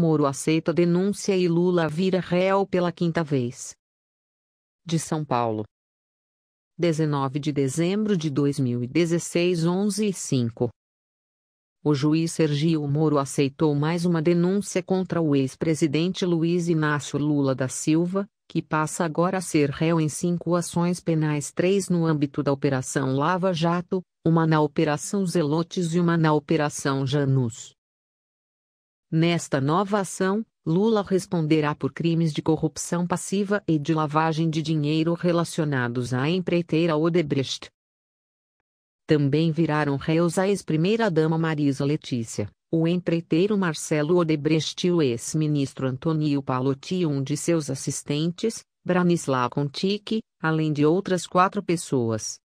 Moro aceita denúncia e Lula vira réu pela quinta vez. De São Paulo. 19 de dezembro de 2016, 11 e 5. O juiz Sergio Moro aceitou mais uma denúncia contra o ex-presidente Luiz Inácio Lula da Silva, que passa agora a ser réu em cinco ações penais, três no âmbito da Operação Lava Jato, uma na Operação Zelotes e uma na Operação Janus. Nesta nova ação, Lula responderá por crimes de corrupção passiva e de lavagem de dinheiro relacionados à empreiteira Odebrecht. Também viraram réus a ex-primeira-dama Marisa Letícia, o empreiteiro Marcelo Odebrecht e o ex-ministro Antônio Palotti e um de seus assistentes, Branislav Kontik, além de outras quatro pessoas.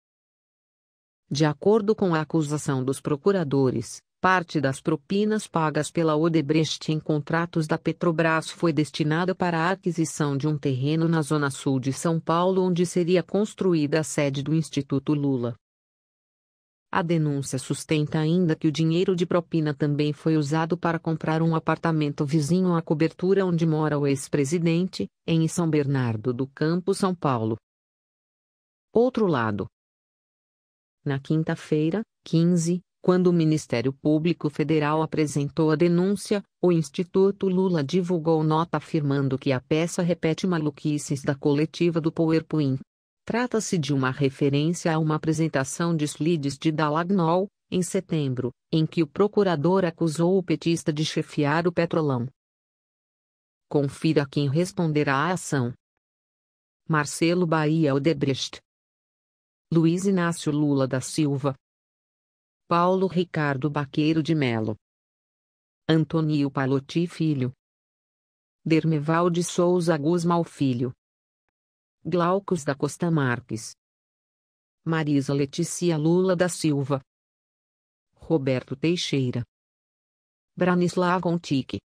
De acordo com a acusação dos procuradores, parte das propinas pagas pela Odebrecht em contratos da Petrobras foi destinada para a aquisição de um terreno na zona sul de São Paulo onde seria construída a sede do Instituto Lula. A denúncia sustenta ainda que o dinheiro de propina também foi usado para comprar um apartamento vizinho à cobertura onde mora o ex-presidente, em São Bernardo do Campo, São Paulo. Outro lado. Na quinta-feira, 15, quando o Ministério Público Federal apresentou a denúncia, o Instituto Lula divulgou nota afirmando que a peça repete maluquices da coletiva do PowerPoint. Trata-se de uma referência a uma apresentação de slides de Dalagnol, em setembro, em que o procurador acusou o petista de chefiar o Petrolão. Confira quem responderá à ação. Marcelo Bahia Odebrecht Luiz Inácio Lula da Silva, Paulo Ricardo Baqueiro de Melo. Antonio Palotti Filho. de Souza Guzmal Filho. Glaucus da Costa Marques. Marisa Letícia Lula da Silva. Roberto Teixeira. Branislav Contique.